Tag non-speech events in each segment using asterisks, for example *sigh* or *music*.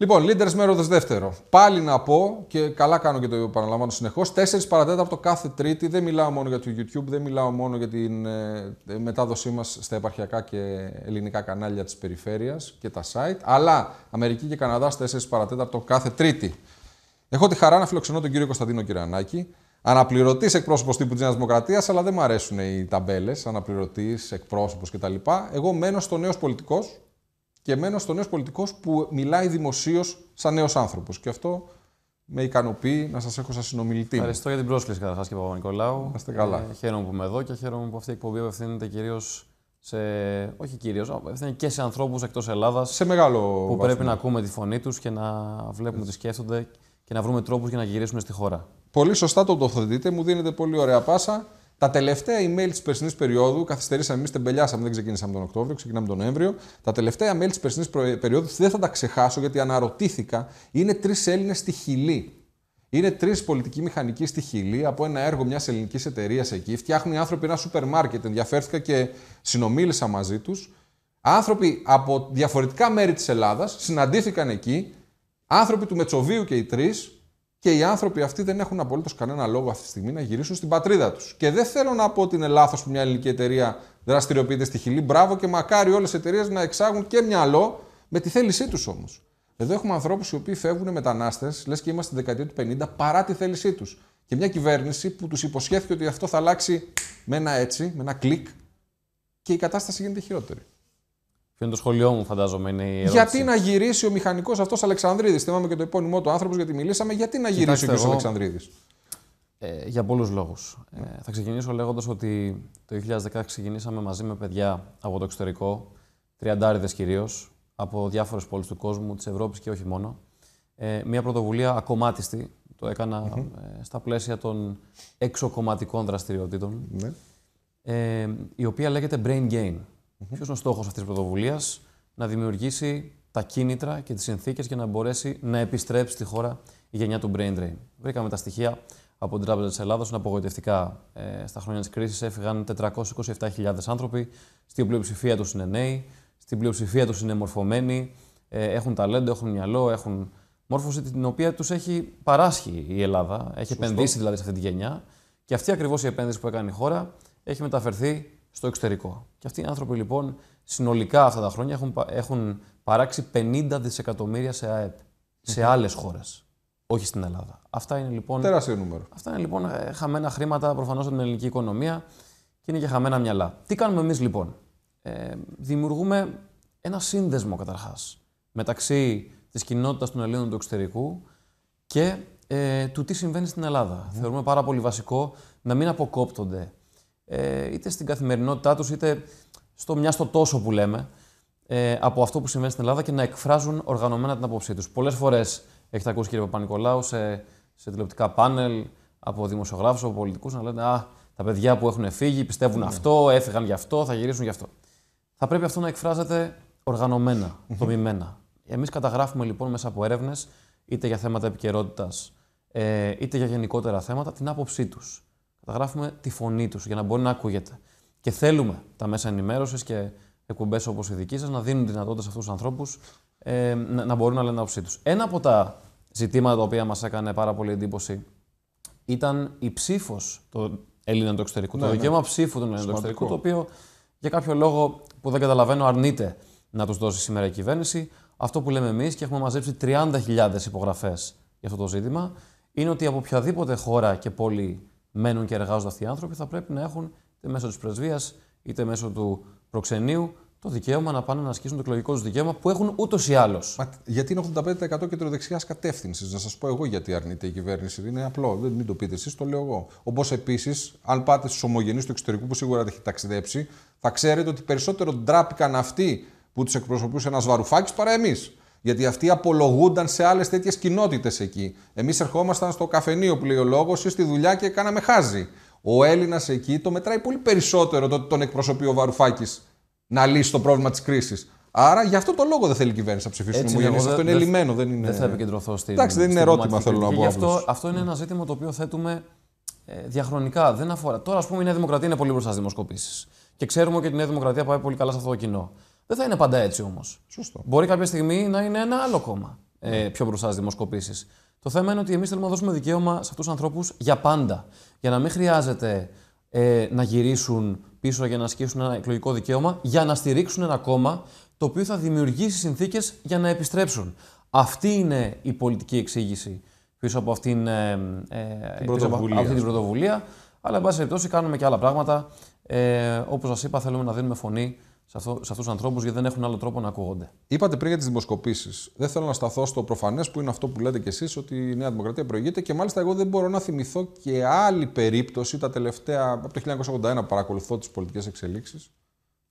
Λοιπόν, leaders μέρο δεύτερο. Πάλι να πω και καλά κάνω και το επαναλαμβάνω συνεχώς. 4 παρατέταρτο κάθε Τρίτη. Δεν μιλάω μόνο για το YouTube, δεν μιλάω μόνο για την ε, ε, μετάδοσή μας στα επαρχιακά και ελληνικά κανάλια της περιφέρειας και τα site. Αλλά Αμερική και Καναδά 4 παρατέταρτο κάθε Τρίτη. Έχω τη χαρά να φιλοξενώ τον κύριο Κωνσταντίνο Κυριανάκη. Αναπληρωτής εκπρόσωπος τύπου της Δημοκρατίας, αλλά δεν μου αρέσουν οι ταμπέλες. Αναπληρωτής, εκπρόσωπος κτλ. Εγώ μένω στο νέος πολιτικός, και μένω στο νέος πολιτικός που μιλάει δημοσίως σαν νέος άνθρωπος. Και αυτό με ικανοποιεί να σας έχω σαν συνομιλητή. Ευχαριστώ για την πρόσκληση και κύριε Παπα-Νικολάου. Είστε καλά. Ε, χαίρομαι που είμαι εδώ και χαίρομαι που αυτή η εκπομπή απευθύνεται κυρίως σε. Όχι κυρίως, απευθύνεται και σε ανθρώπους εκτός Ελλάδας. Σε μεγάλο. που πρέπει να ακούμε τη φωνή τους και να βλέπουμε τι σκέφτονται και να βρούμε τρόπους για να γυρίσουμε στη χώρα. Πολύ σωστά το τοποθετείτε, μου δίνετε πολύ ωραία πάσα. Τα τελευταία email της περσινής περίοδου, καθυστερήσαμε εμείς, τεμπελιάσαμε, δεν ξεκίνησαμε τον Οκτώβριο, ξεκινάμε τον Νοέμβριο. Τα τελευταία email της περσινής περίοδου δεν θα τα ξεχάσω γιατί αναρωτήθηκα. Είναι τρεις Έλληνες στη Χιλή. Είναι τρεις πολιτικοί μηχανικοί στη Χιλή από ένα έργο μιας ελληνικής εταιρείας εκεί. Φτιάχνουν οι άνθρωποι ένα σούπερ μάρκετ. Ενδιαφέρθηκα και συνομίλησα μαζί τους. Άνθρωποι από διαφορετικά μέρη της Ελλάδας συναντήθηκαν εκεί. Άνθρωποι του Μετσοβίου και οι τρεις, και οι άνθρωποι αυτοί δεν έχουν απολύτως κανένα λόγο αυτή τη στιγμή να γυρίσουν στην πατρίδα τους. Και δεν θέλω να πω ότι είναι λάθος που μια ελληνική εταιρεία δραστηριοποιείται στη Χιλή. Μπράβο και μακάρι όλες οι εταιρείες να εξάγουν και μυαλό με τη θέλησή τους όμως. Εδώ έχουμε ανθρώπους οι οποίοι φεύγουν μετανάστες, λες και είμαστε στη δεκαετία του 50, παρά τη θέλησή τους. Και μια κυβέρνηση που τους υποσχέθηκε ότι αυτό θα αλλάξει με ένα έτσι, με ένα κλικ, και η κατάσταση γίνεται χειρότερη είναι το σχολείο μου, φαντάζομαι. Είναι η ερώτηση. γιατί να γυρίσει ο μηχανικός αυτός Αλεξανδρίδης. Θυμάμαι και το επώνυμό του άνθρωπο, γιατί μιλήσαμε. Γιατί να γυρίσει Κοιτάξτε ο κ. Αλεξανδρίδης. Ε, για πολλούς λόγους. Ε, θα ξεκινήσω λέγοντας ότι το 2016 ξεκινήσαμε μαζί με παιδιά από το εξωτερικό, τριαντάριδες κυρίως, από διάφορες πόλεις του κόσμου, της Ευρώπης και όχι μόνο. Ε, μια πρωτοβουλία ακομάτιστη. Το έκανα mm-hmm. στα πλαίσια των εξωκομματικων δραστηριοτητων ναι. Ε, η οποία λέγεται Brain Gain. Mm-hmm. Ποιος είναι ο στόχος αυτής της πρωτοβουλίας, να δημιουργήσει τα κίνητρα και τις συνθήκες για να μπορέσει να επιστρέψει στη χώρα η γενιά του brain drain. Βρήκαμε τα στοιχεία από την Τράπεζα της Ελλάδα, είναι απογοητευτικά. Ε, στα χρόνια της κρίσης έφυγαν 427.000 άνθρωποι. Στην πλειοψηφία τους είναι νέοι, στην πλειοψηφία τους είναι μορφωμένοι, ε, έχουν ταλέντο, έχουν μυαλό, έχουν μόρφωση την οποία τους έχει παράσχει η Ελλάδα. Έχει Σωστό. επενδύσει δηλαδή σε αυτή τη γενιά. Και αυτή ακριβώς η επένδυση που έκανε η χώρα έχει μεταφερθεί στο εξωτερικό. Και αυτοί οι άνθρωποι λοιπόν συνολικά αυτά τα χρόνια έχουν, έχουν παράξει 50 δισεκατομμύρια σε ΑΕΠ σε άλλες χώρες. Όχι στην Ελλάδα. Αυτά είναι λοιπόν. Τεράστιο νούμερο. Αυτά είναι λοιπόν ε, χαμένα χρήματα προφανώς από την ελληνική οικονομία και είναι και χαμένα μυαλά. Τι κάνουμε εμείς λοιπόν. Ε, δημιουργούμε ένα σύνδεσμο καταρχάς μεταξύ της κοινότητας των Ελλήνων του εξωτερικού και ε, του τι συμβαίνει στην Ελλάδα. Θεωρούμε πάρα πολύ βασικό να μην αποκόπτονται ε, είτε στην καθημερινότητά τους, είτε στο μια στο τόσο που λέμε, ε, από αυτό που συμβαίνει στην Ελλάδα και να εκφράζουν οργανωμένα την άποψή τους. Πολλές φορές έχετε ακούσει κύριε Παπα-Νικολάου σε, σε τηλεοπτικά πάνελ, από δημοσιογράφους, από πολιτικούς, να λένε «Α, τα παιδιά που έχουν φύγει πιστεύουν ναι. αυτό, έφυγαν γι' αυτό, θα γυρίσουν γι' αυτό». Θα πρέπει αυτό να εκφράζεται οργανωμένα, δομημένα. Εμείς καταγράφουμε λοιπόν μέσα από έρευνες, είτε για θέματα επικαιρότητας, ε, είτε για γενικότερα θέματα, την άποψή τους θα γράφουμε τη φωνή τους για να μπορεί να ακούγεται. Και θέλουμε τα μέσα ενημέρωσης και εκπομπές όπως η δική σας να δίνουν δυνατότητα σε αυτούς τους ανθρώπους ε, να, να μπορούν να λένε άποψή τους. Ένα από τα ζητήματα τα οποία μας έκανε πάρα πολύ εντύπωση ήταν η ψήφος των Ελλήνων του εξωτερικού. το ναι, ναι. δικαίωμα ψήφου των Ελλήνων του εξωτερικού, το οποίο για κάποιο λόγο που δεν καταλαβαίνω αρνείται να τους δώσει σήμερα η κυβέρνηση. Αυτό που λέμε εμείς και έχουμε μαζέψει 30.000 υπογραφές για αυτό το ζήτημα είναι ότι από οποιαδήποτε χώρα και πόλη μένουν και εργάζονται αυτοί οι άνθρωποι, θα πρέπει να έχουν είτε μέσω της πρεσβείας είτε μέσω του προξενείου το δικαίωμα να πάνε να ασκήσουν το εκλογικό τους δικαίωμα που έχουν ούτως ή άλλως. Γιατί είναι 85% κεντροδεξιάς κατεύθυνσης. Να σας πω εγώ γιατί αρνείται η κυβέρνηση. Είναι απλό, δεν μην το πείτε εσείς, το λέω εγώ. Όπως επίσης, αν πάτε στους ομογενείς του εξωτερικού που σίγουρα έχει ταξιδέψει, θα ξέρετε ότι περισσότερο ντράπηκαν αυτοί που τους εκπροσωπούσε ένας βαρουφάκι παρά εμείς. Γιατί αυτοί απολογούνταν σε άλλες τέτοιες κοινότητες εκεί. Εμείς ερχόμασταν στο καφενείο που λέει ο λόγος ή στη δουλειά και κάναμε χάζι. Ο Έλληνας εκεί το μετράει πολύ περισσότερο το ότι τον εκπροσωπεί ο Βαρουφάκης να λύσει το πρόβλημα της κρίσης. Άρα γι' αυτό το λόγο δεν θέλει η κυβέρνηση να ψηφίσουν Έτσι, ομογενεί. Αυτό είναι δε, λυμένο. Δεν, θελει η κυβερνηση να ψηφισει ετσι αυτο ειναι δεν ειναι δεν θα επικεντρωθώ στην. Εντάξει, δεν είναι ερώτημα θέλω να πω. Αυτό, αυτό είναι ένα ζήτημα το οποίο θέτουμε ε, διαχρονικά. Δεν αφορά. Τώρα, ας πούμε, η Νέα Δημοκρατία είναι πολύ μπροστά στις δημοσκοπήσεις. Και ξέρουμε ότι η Νέα Δημοκρατία πάει πολύ καλά σε αυτό το κοινό. Δεν θα είναι πάντα έτσι όμως. Σωστό. Μπορεί κάποια στιγμή να είναι ένα άλλο κόμμα ε, πιο μπροστά στις δημοσκοπήσεις. Το θέμα είναι ότι εμείς θέλουμε να δώσουμε δικαίωμα σε αυτούς τους ανθρώπους για πάντα. Για να μην χρειάζεται ε, να γυρίσουν πίσω για να ασκήσουν ένα εκλογικό δικαίωμα, για να στηρίξουν ένα κόμμα το οποίο θα δημιουργήσει συνθήκες για να επιστρέψουν. Αυτή είναι η πολιτική εξήγηση πίσω από αυτήν ε, ε την, πρωτοβουλία. αυτή την πρωτοβουλία. Αλλά, εν πάση περιπτώσει, κάνουμε και άλλα πράγματα. Ε, Όπως σας είπα, θέλουμε να δίνουμε φωνή σε, αυτούς τους ανθρώπους γιατί δεν έχουν άλλο τρόπο να ακούγονται. Είπατε πριν για τις δημοσκοπήσεις. Δεν θέλω να σταθώ στο προφανές που είναι αυτό που λέτε κι εσείς ότι η Νέα Δημοκρατία προηγείται και μάλιστα εγώ δεν μπορώ να θυμηθώ και άλλη περίπτωση τα τελευταία. από το 1981 που παρακολουθώ τις πολιτικές εξελίξεις.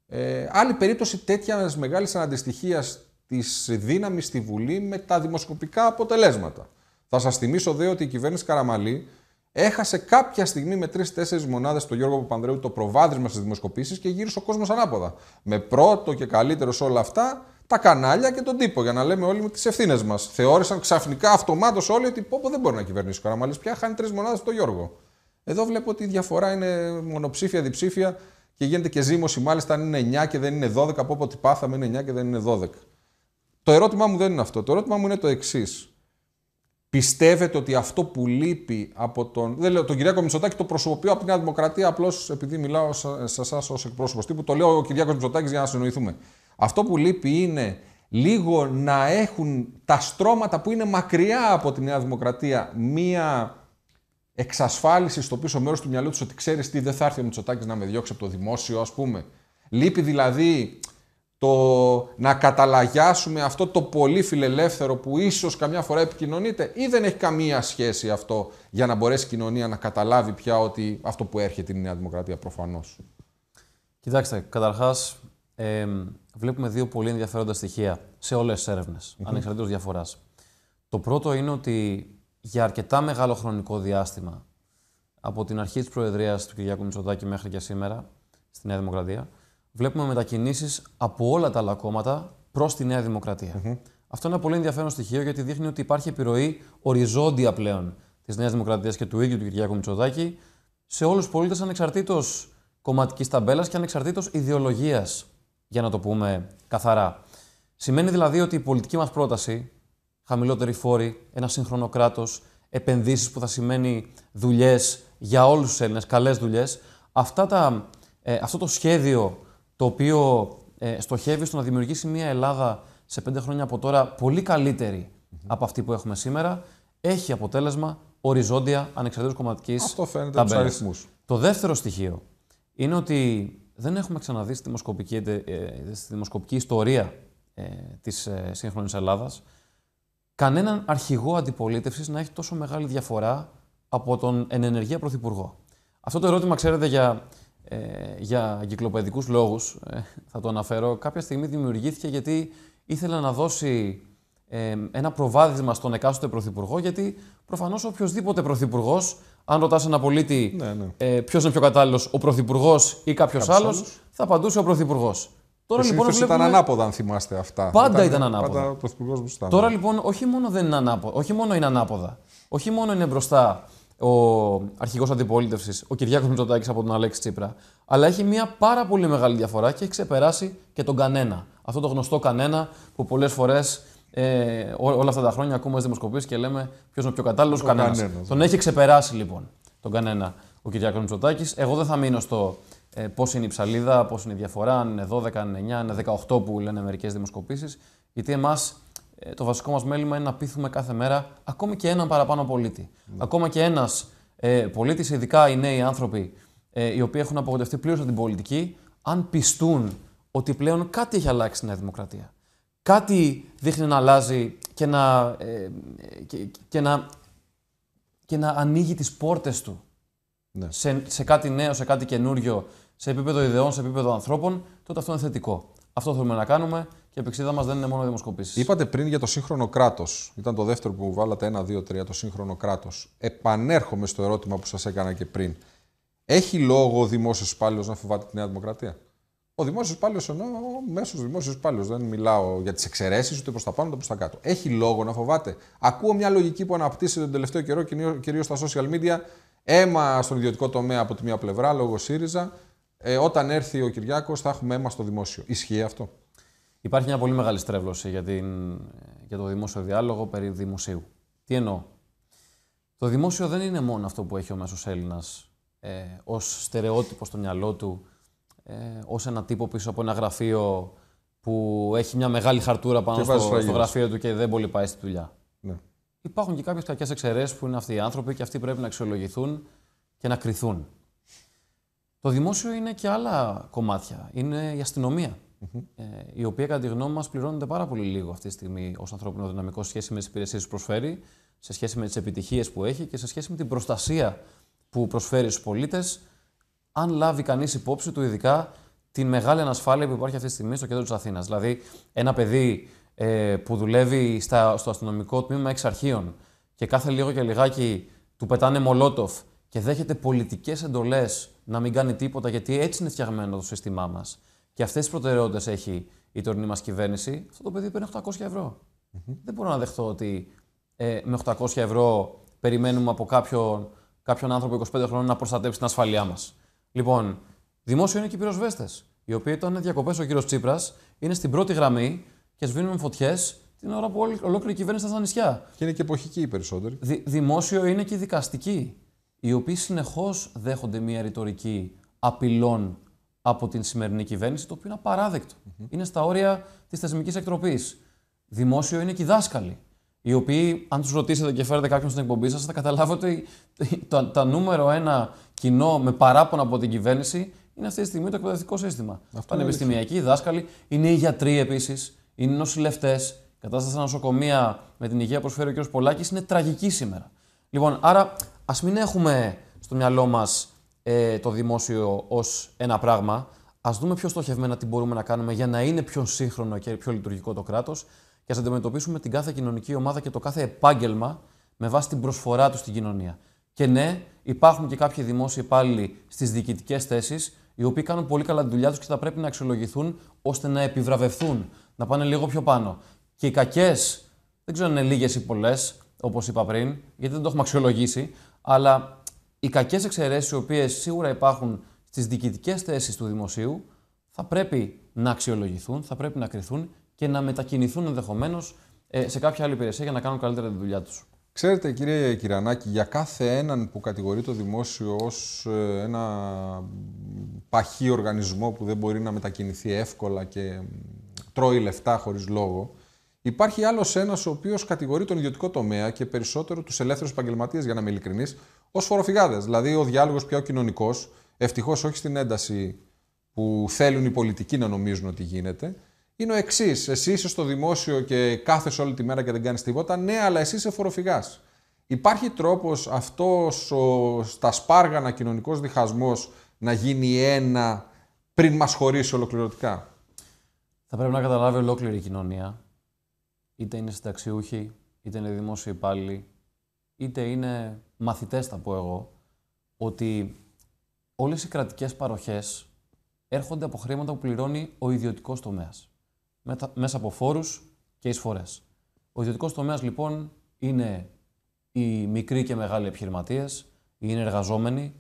Ε, άλλη περίπτωση τέτοιας μεγάλης αναντιστοιχίας της δύναμης στη Βουλή με τα δημοσκοπικά αποτελέσματα. Θα σας θυμίσω δε ότι η κυβέρνηση Καραμαλή έχασε κάποια στιγμή με τρει-τέσσερι μονάδες το Γιώργο Παπανδρέου το προβάδισμα στις δημοσκοπήσεις και γύρισε ο κόσμος ανάποδα. Με πρώτο και καλύτερο σε όλα αυτά τα κανάλια και τον τύπο, για να λέμε όλοι με τις ευθύνες μας. Θεώρησαν ξαφνικά αυτομάτως όλοι ότι πόπο δεν μπορεί να κυβερνήσει ο Καραμαλή πια, χάνει τρεις μονάδες το Γιώργο. Εδώ βλέπω ότι η διαφορά είναι μονοψήφια, διψήφια και γίνεται και ζήμωση. Μάλιστα, αν είναι 9 και δεν είναι 12, από ό,τι πάθαμε είναι 9 και δεν είναι 12. Το ερώτημά μου δεν είναι αυτό. Το ερώτημά μου είναι το εξής. Πιστεύετε ότι αυτό που λείπει από τον. Δεν λέω τον Κυριάκο Μητσοτάκη, το προσωποποιώ από την Νέα Δημοκρατία, απλώς επειδή μιλάω σε εσάς ως εκπρόσωπος τύπου, το λέω ο Κυριάκος Μητσοτάκης για να συνοηθούμε. Αυτό που λείπει είναι λίγο να έχουν τα στρώματα που είναι μακριά από τη Νέα Δημοκρατία μία εξασφάλιση στο πίσω μέρος του μυαλού τους ότι ξέρεις τι, δεν θα έρθει ο Μητσοτάκης να με διώξει από το δημόσιο, ας πούμε. Λείπει δηλαδή το να καταλαγιάσουμε αυτό το πολύ φιλελεύθερο που ίσως καμιά φορά επικοινωνείται ή δεν έχει καμία σχέση αυτό για να μπορέσει η κοινωνία να καταλάβει πια ότι αυτό που έρχεται είναι η Νέα Δημοκρατία προφανώς. Κοιτάξτε, καταρχάς ε, βλέπουμε δύο πολύ ενδιαφέροντα στοιχεία σε όλες τις έρευνες, mm-hmm. ανεξαρτήτως διαφοράς. Το πρώτο είναι ότι για αρκετά μεγάλο χρονικό διάστημα από την αρχή της Προεδρίας του Κυριακού Μητσοτάκη μέχρι και σήμερα στη Νέα Δημοκρατία, βλέπουμε μετακινήσεις από όλα τα άλλα κόμματα προς τη Νέα Αυτό είναι ένα πολύ ενδιαφέρον στοιχείο γιατί δείχνει ότι υπάρχει επιρροή οριζόντια πλέον της Νέας Δημοκρατίας και του ίδιου του Κυριάκου Μητσοδάκη σε όλους τους πολίτες ανεξαρτήτως κομματικής ταμπέλας και ανεξαρτήτως ιδεολογίας για να το πούμε καθαρά. Σημαίνει δηλαδή ότι η πολιτική μας πρόταση, χαμηλότερη φόρη, ένα σύγχρονο κράτο, επενδύσεις που θα σημαίνει δουλειές για όλους τους Έλληνες, καλές δουλειές, ε, αυτό το σχέδιο το οποίο ε, στοχεύει στο να δημιουργήσει μια Ελλάδα σε πέντε χρόνια από τώρα πολύ από αυτή που έχουμε σήμερα, έχει αποτέλεσμα οριζόντια ανεξαρτήτως κομματικής. Αυτό Το δεύτερο στοιχείο είναι ότι δεν έχουμε ξαναδεί στη δημοσκοπική, ε, ε, δημοσκοπική ιστορία ε, της ε, σύγχρονης Ελλάδας κανέναν αρχηγό αντιπολίτευσης να έχει τόσο μεγάλη διαφορά από τον ενεργεία πρωθυπουργό. Αυτό το ερώτημα, ξέρετε, για ε, για κυκλοπαιδικούς λόγους, ε, θα το αναφέρω, κάποια στιγμή δημιουργήθηκε γιατί ήθελα να δώσει ε, ένα προβάδισμα στον εκάστοτε πρωθυπουργό, γιατί προφανώς οποιοδήποτε πρωθυπουργός, αν ρωτάς ένα πολίτη ναι, ναι. ε, ποιος είναι πιο κατάλληλος, ο πρωθυπουργός ή κάποιος άλλο, θα απαντούσε ο πρωθυπουργός. Τώρα λοιπόν. Βλέπουμε... ήταν ανάποδα, αν θυμάστε αυτά. Πάντα ήταν, ανάποδα. Πάντα ο μπροστά. Τώρα λοιπόν, όχι μόνο, δεν είναι ανάποδα, όχι μόνο είναι ανάποδα, όχι μόνο είναι μπροστά ο αρχηγός αντιπολίτευσης, ο Κυριάκος Μητσοτάκης από τον Αλέξη Τσίπρα. Αλλά έχει μια πάρα πολύ μεγάλη διαφορά και έχει ξεπεράσει και τον κανένα. Αυτό το γνωστό κανένα που πολλές φορές ε, όλα αυτά τα χρόνια ακούμε στις δημοσκοπήσεις και λέμε ποιος είναι ο πιο κατάλληλος κανένα. Τον ναι. έχει ξεπεράσει λοιπόν τον κανένα ο Κυριάκος Μητσοτάκης. Εγώ δεν θα μείνω στο ε, πώς είναι η ψαλίδα, πώς είναι η διαφορά, αν είναι 12, αν είναι 9, αν είναι 18 που λένε μερικές δημοσκοπήσεις, γιατί εμάς ε, το βασικό μας μέλημα είναι να πείθουμε κάθε μέρα ακόμη και έναν παραπάνω πολίτη. Ναι. Ακόμα και ένας ε, πολίτης, ειδικά οι νέοι άνθρωποι, ε, οι οποίοι έχουν απογοητευτεί πλήρως από την πολιτική, αν πιστούν ότι πλέον κάτι έχει αλλάξει στην Δημοκρατία. Κάτι δείχνει να αλλάζει και να, ε, και, να, και να ανοίγει τις πόρτες του ναι. σε, σε κάτι νέο, σε κάτι καινούριο, σε επίπεδο ιδεών, σε επίπεδο ανθρώπων, τότε αυτό είναι θετικό. Αυτό θέλουμε να κάνουμε η επεξίδα μας δεν είναι μόνο δημοσκοπήσεις. Είπατε πριν για το σύγχρονο κράτος. Ήταν το δεύτερο που βάλατε, ένα, δύο, τρία, το σύγχρονο κράτος. Επανέρχομαι στο ερώτημα που σας έκανα και πριν. Έχει λόγο ο δημόσιος υπάλληλος να φοβάται τη Νέα Δημοκρατία. Ο δημόσιος υπάλληλος εννοώ ο μέσος δημόσιος υπάλληλος. Δεν μιλάω για τις εξαιρέσεις ούτε προς τα πάνω ούτε προς τα κάτω. Έχει λόγο να φοβάται. Ακούω μια λογική που αναπτύσσεται τον τελευταίο καιρό κυρίως στα social media. Έμα στον ιδιωτικό τομέα από τη μία πλευρά λόγω ΣΥΡΙΖΑ. Ε, όταν έρθει ο Κυριάκος θα έχουμε αίμα στο δημόσιο. Ισχύει αυτό. Υπάρχει μια πολύ μεγάλη στρέβλωση για, την, για το δημόσιο διάλογο περί δημοσίου. Τι εννοώ. Το δημόσιο δεν είναι μόνο αυτό που έχει ο μέσος Έλληνας ε, ως στερεότυπο στο μυαλό του, ε, ως ένα τύπο πίσω από ένα γραφείο που έχει μια μεγάλη χαρτούρα πάνω στο, στο, γραφείο του και δεν μπορεί πάει στη δουλειά. Ναι. Υπάρχουν και κάποιες κακές εξαιρέσεις που είναι αυτοί οι άνθρωποι και αυτοί πρέπει να αξιολογηθούν και να κριθούν. Το δημόσιο είναι και άλλα κομμάτια. Είναι η αστυνομία. Ε, η οποία κατά τη γνώμη μας πληρώνεται πάρα πολύ λίγο αυτή τη στιγμή ως ανθρώπινο δυναμικό σε σχέση με τις υπηρεσίες που προσφέρει, σε σχέση με τις επιτυχίες που έχει και σε σχέση με την προστασία που προσφέρει στους πολίτες, αν λάβει κανείς υπόψη του ειδικά την μεγάλη ανασφάλεια που υπάρχει αυτή τη στιγμή στο κέντρο της Αθήνας. Δηλαδή, ένα παιδί ε, που δουλεύει στα, στο αστυνομικό τμήμα εξ αρχείων και κάθε λίγο και λιγάκι του πετάνε μολότοφ και δέχεται πολιτικές εντολές να μην κάνει τίποτα, γιατί έτσι είναι φτιαγμένο το σύστημά μας και αυτές τις προτεραιότητες έχει η τωρινή μας κυβέρνηση, αυτό το παιδί παίρνει 800 ευρω Δεν μπορώ να δεχτώ ότι ε, με 800 ευρώ περιμένουμε από κάποιον, κάποιον άνθρωπο 25 χρόνων να προστατέψει την ασφαλειά μας. Λοιπόν, δημόσιο είναι και οι πυροσβέστες, οι οποίοι όταν είναι διακοπές ο κύριος Τσίπρας είναι στην πρώτη γραμμή και σβήνουν φωτιές την ώρα που ολόκληρη η κυβέρνηση ήταν στα νησιά. Και είναι και εποχική οι περισσότεροι. δημόσιο είναι και οι δικαστικοί, οι οποίοι συνεχώς δέχονται μια ρητορική απειλών από την σημερινή κυβέρνηση, το οποίο είναι απαράδεκτο. Είναι στα όρια της θεσμικής εκτροπής. Δημόσιο είναι και οι δάσκαλοι, οι οποίοι, αν τους ρωτήσετε και φέρετε κάποιον στην εκπομπή σας, θα καταλάβετε ότι το, τα νούμερο ένα κοινό με παράπονα από την κυβέρνηση είναι αυτή τη στιγμή το εκπαιδευτικό σύστημα. Αυτό Πανεπιστημιακοί, οι δάσκαλοι, είναι οι γιατροί επίσης, είναι οι νοσηλευτές. Η κατάσταση στα νοσοκομεία με την υγεία που προσφέρει ο κ. Πολάκης είναι τραγική σήμερα. Λοιπόν, άρα ας μην έχουμε στο μυαλό μας ε, το δημόσιο ως ένα πράγμα. Ας δούμε πιο στοχευμένα τι μπορούμε να κάνουμε για να είναι πιο σύγχρονο και πιο λειτουργικό το κράτος και ας αντιμετωπίσουμε την κάθε κοινωνική ομάδα και το κάθε επάγγελμα με βάση την προσφορά τους στην κοινωνία. Και ναι, υπάρχουν και κάποιοι δημόσιοι υπάλληλοι στις διοικητικές θέσεις, οι οποίοι κάνουν πολύ καλά τη δουλειά τους και θα πρέπει να αξιολογηθούν ώστε να επιβραβευθούν, να πάνε λίγο πιο πάνω. Και οι κακές, δεν ξέρω αν είναι λίγες ή πολλές, όπως είπα πριν, γιατί δεν το έχουμε αξιολογήσει, αλλά οι κακές εξαιρέσεις, οι οποίες σίγουρα υπάρχουν στις διοικητικές θέσεις του δημοσίου, θα πρέπει να αξιολογηθούν, θα πρέπει να κρυθούν και να μετακινηθούν ενδεχομένως ε, σε κάποια άλλη υπηρεσία για να κάνουν καλύτερα τη δουλειά τους. Ξέρετε, κύριε Κυριανάκη, για κάθε έναν που κατηγορεί το δημόσιο ως ε, ένα παχύ οργανισμό που δεν μπορεί να μετακινηθεί εύκολα και τρώει λεφτά χωρίς λόγο, υπάρχει άλλος ένας ο οποίος κατηγορεί τον ιδιωτικό τομέα και περισσότερο τους ελεύθερους επαγγελματίες, για να είμαι ειλικρινής, ως φοροφυγάδες. Δηλαδή, ο διάλογος πια ο κοινωνικός, ευτυχώς όχι στην ένταση που θέλουν οι πολιτικοί να νομίζουν ότι γίνεται, είναι ο εξής. Εσύ είσαι στο δημόσιο και κάθεσαι όλη τη μέρα και δεν κάνεις τίποτα. Ναι, αλλά εσύ είσαι φοροφυγάς. Υπάρχει τρόπος αυτός στα σπάργανα κοινωνικός διχασμός να γίνει ένα πριν μας χωρίσει ολοκληρωτικά. Θα πρέπει να καταλάβει ολόκληρη η κοινωνία. Είτε είναι συνταξιούχοι, είτε είναι δημόσιοι υπάλληλοι, είτε είναι μαθητές θα πω εγώ, ότι όλες οι κρατικές παροχές έρχονται από χρήματα που πληρώνει ο ιδιωτικός τομέας, μέσα από φόρους και εισφορές. Ο ιδιωτικός τομέας λοιπόν είναι οι μικροί και μεγάλοι επιχειρηματίες, είναι εργαζόμενοι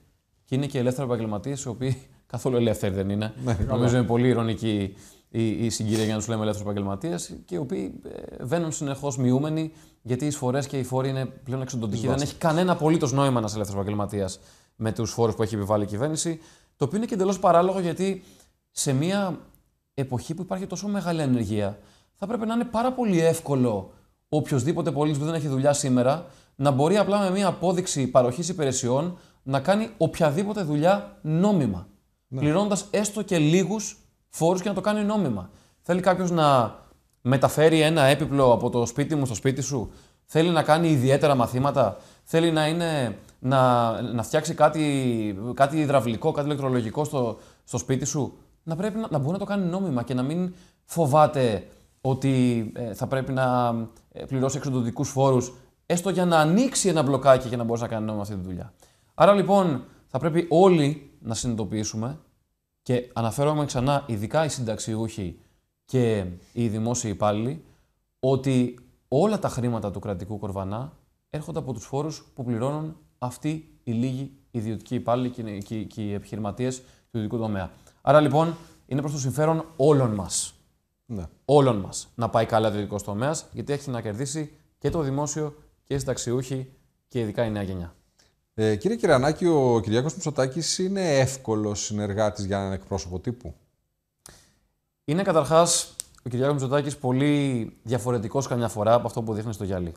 και είναι και ελεύθεροι επαγγελματίες, οι οποίοι *laughs* καθόλου ελεύθεροι δεν είναι. Ναι, Νομίζω ναι. είναι πολύ ηρωνική η, συγκυρία για να τους λέμε ελεύθερους επαγγελματίες και οι οποίοι ε, βαίνουν συνεχώς μειούμενοι γιατί οι εισφορέ και οι φόροι είναι πλέον εξοντοτικοί. Δεν έχει κανένα απολύτως νόημα ένα ελεύθερος επαγγελματίας με τους φόρους που έχει επιβάλει η κυβέρνηση. Το οποίο είναι και εντελώς παράλογο γιατί σε μια εποχή που υπάρχει τόσο μεγάλη ανεργία, θα πρέπει να είναι πάρα πολύ εύκολο οποιοδήποτε πολίτης που δεν έχει δουλειά σήμερα να μπορεί απλά με μια απόδειξη παροχής υπηρεσιών να κάνει οποιαδήποτε δουλειά νόμιμα. Ναι. Πληρώνοντας έστω και λίγους φόρους και να το κάνει νόμιμα. Θέλει κάποιος να μεταφέρει ένα έπιπλο από το σπίτι μου στο σπίτι σου. Θέλει να κάνει ιδιαίτερα μαθήματα. Θέλει να, είναι, να, να φτιάξει κάτι, κάτι υδραυλικό, κάτι ηλεκτρολογικό στο, στο σπίτι σου. Να πρέπει να, να μπορεί να το κάνει νόμιμα και να μην φοβάται ότι ε, θα πρέπει να ε, πληρώσει εξοντοτικού φόρους, έστω για να ανοίξει ένα μπλοκάκι για να μπορείς να κάνεις νόμιμα αυτή τη δουλειά. Άρα λοιπόν θα πρέπει όλοι να συνειδητοποιήσουμε και αναφέρομαι ξανά, ειδικά οι συνταξιούχοι και οι δημόσιοι υπάλληλοι, ότι όλα τα χρήματα του κρατικού κορβανά έρχονται από τους φόρους που πληρώνουν αυτοί οι λίγοι ιδιωτικοί υπάλληλοι και οι επιχειρηματίες του ιδιωτικού τομέα. Άρα λοιπόν είναι προς το συμφέρον όλων μας. Ναι. Όλων μας να πάει καλά το ιδιωτικός τομέας, γιατί έχει να κερδίσει και το δημόσιο και οι συνταξιούχοι και ειδικά η νέα γενιά. Ε, κύριε Κυριανάκη, ο Κυριάκος Μητσοτάκης είναι εύκολος συνεργάτης για έναν εκπρόσωπο τύπου. Είναι καταρχάς ο Κυριάκος Μητσοτάκης πολύ διαφορετικός καμιά φορά από αυτό που δείχνει στο γυαλί.